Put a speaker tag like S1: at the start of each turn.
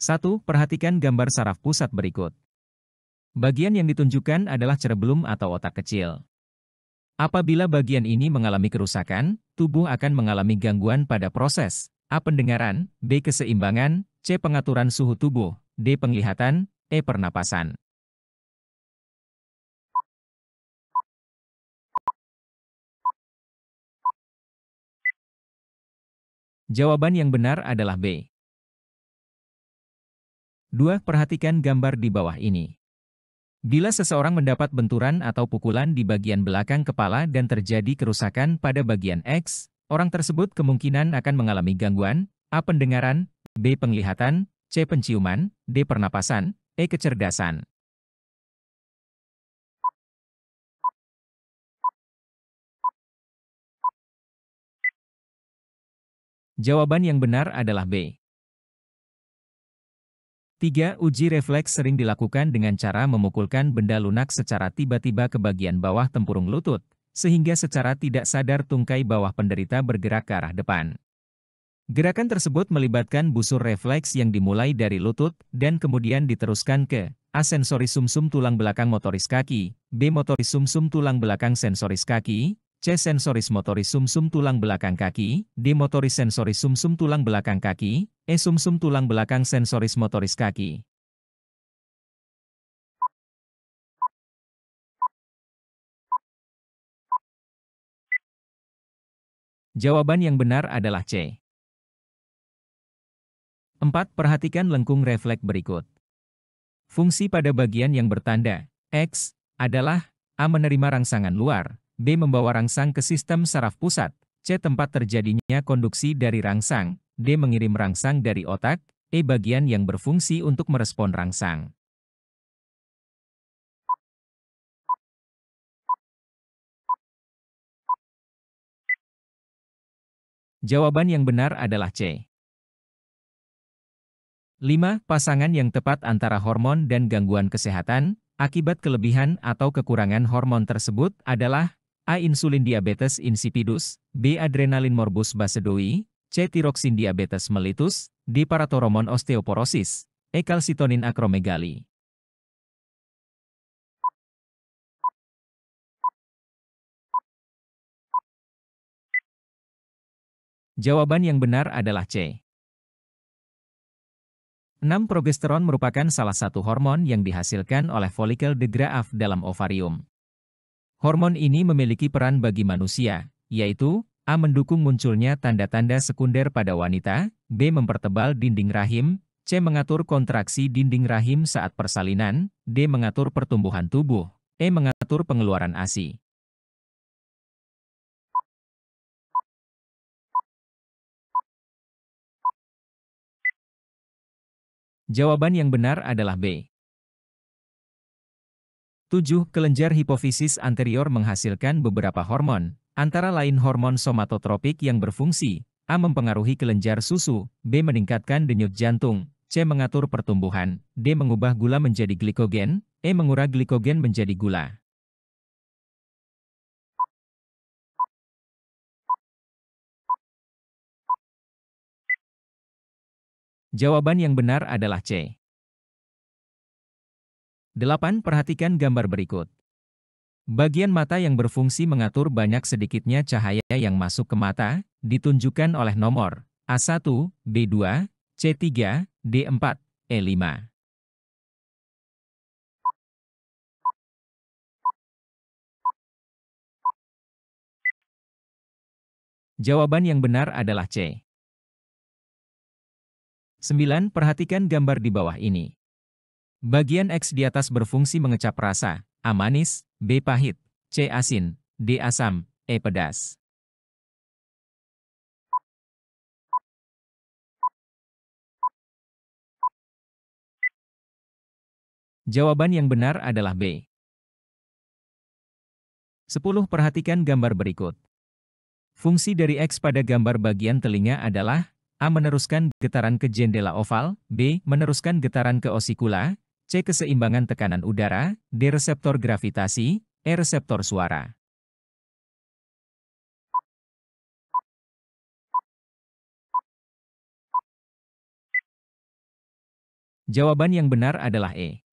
S1: 1. Perhatikan gambar saraf pusat berikut.
S2: Bagian yang ditunjukkan adalah cerebelum atau otak kecil. Apabila bagian ini mengalami kerusakan, tubuh akan mengalami gangguan pada proses A. Pendengaran, B. Keseimbangan, C. Pengaturan suhu tubuh, D. Penglihatan, E. Pernapasan.
S3: Jawaban yang benar
S2: adalah B. 2. Perhatikan gambar di bawah ini. Bila seseorang mendapat benturan atau pukulan di bagian belakang kepala dan terjadi kerusakan pada bagian X, orang tersebut kemungkinan akan mengalami gangguan A. Pendengaran B. Penglihatan C. Penciuman D. Pernapasan E. Kecerdasan
S3: Jawaban yang benar adalah
S2: B. 3. Uji refleks sering dilakukan dengan cara memukulkan benda lunak secara tiba-tiba ke bagian bawah tempurung lutut, sehingga secara tidak sadar tungkai bawah penderita bergerak ke arah depan. Gerakan tersebut melibatkan busur refleks yang dimulai dari lutut dan kemudian diteruskan ke A. sumsum tulang belakang motoris kaki B. Motoris sumsum tulang belakang sensoris kaki C. Sensoris motoris sumsum -sum tulang belakang kaki, D. Motoris sensoris sumsum -sum tulang belakang kaki, E. Sumsum -sum tulang belakang sensoris motoris kaki.
S1: Jawaban yang benar adalah C.
S2: 4. Perhatikan lengkung refleks berikut. Fungsi pada bagian yang bertanda X adalah A. Menerima rangsangan luar, B. Membawa rangsang ke sistem saraf pusat, C. Tempat terjadinya konduksi dari rangsang, D. Mengirim rangsang dari otak, E. Bagian yang berfungsi untuk merespon rangsang.
S1: Jawaban yang benar adalah C.
S2: 5. Pasangan yang tepat antara hormon dan gangguan kesehatan, akibat kelebihan atau kekurangan hormon tersebut adalah A. Insulin diabetes insipidus, B. Adrenalin morbus basedoi, C. Tiroksin diabetes mellitus, D. Paratoromon osteoporosis, E. Kalsitonin akromegali.
S1: Jawaban yang benar adalah C.
S2: 6. Progesteron merupakan salah satu hormon yang dihasilkan oleh folikel degraaf dalam ovarium. Hormon ini memiliki peran bagi manusia, yaitu A. Mendukung munculnya tanda-tanda sekunder pada wanita, B. Mempertebal dinding rahim, C. Mengatur kontraksi dinding rahim saat persalinan, D. Mengatur pertumbuhan tubuh, E. Mengatur pengeluaran ASI.
S1: Jawaban yang benar adalah B.
S2: 7. Kelenjar hipofisis anterior menghasilkan beberapa hormon, antara lain hormon somatotropik yang berfungsi, A. Mempengaruhi kelenjar susu, B. Meningkatkan denyut jantung, C. Mengatur pertumbuhan, D. Mengubah gula menjadi glikogen, E. Mengurah glikogen menjadi gula.
S1: Jawaban yang benar adalah C.
S2: 8. Perhatikan gambar berikut. Bagian mata yang berfungsi mengatur banyak sedikitnya cahaya yang masuk ke mata, ditunjukkan oleh nomor A1, B2, C3, D4, E5.
S1: Jawaban yang benar adalah C.
S2: 9. Perhatikan gambar di bawah ini. Bagian X di atas berfungsi mengecap rasa, A manis, B pahit, C asin, D asam,
S1: E pedas.
S3: Jawaban
S2: yang benar adalah B. 10. Perhatikan gambar berikut. Fungsi dari X pada gambar bagian telinga adalah A. Meneruskan getaran ke jendela oval, B. Meneruskan getaran ke osikula, C. Keseimbangan tekanan udara, D. Reseptor gravitasi, E. Reseptor suara.
S3: Jawaban yang benar adalah E.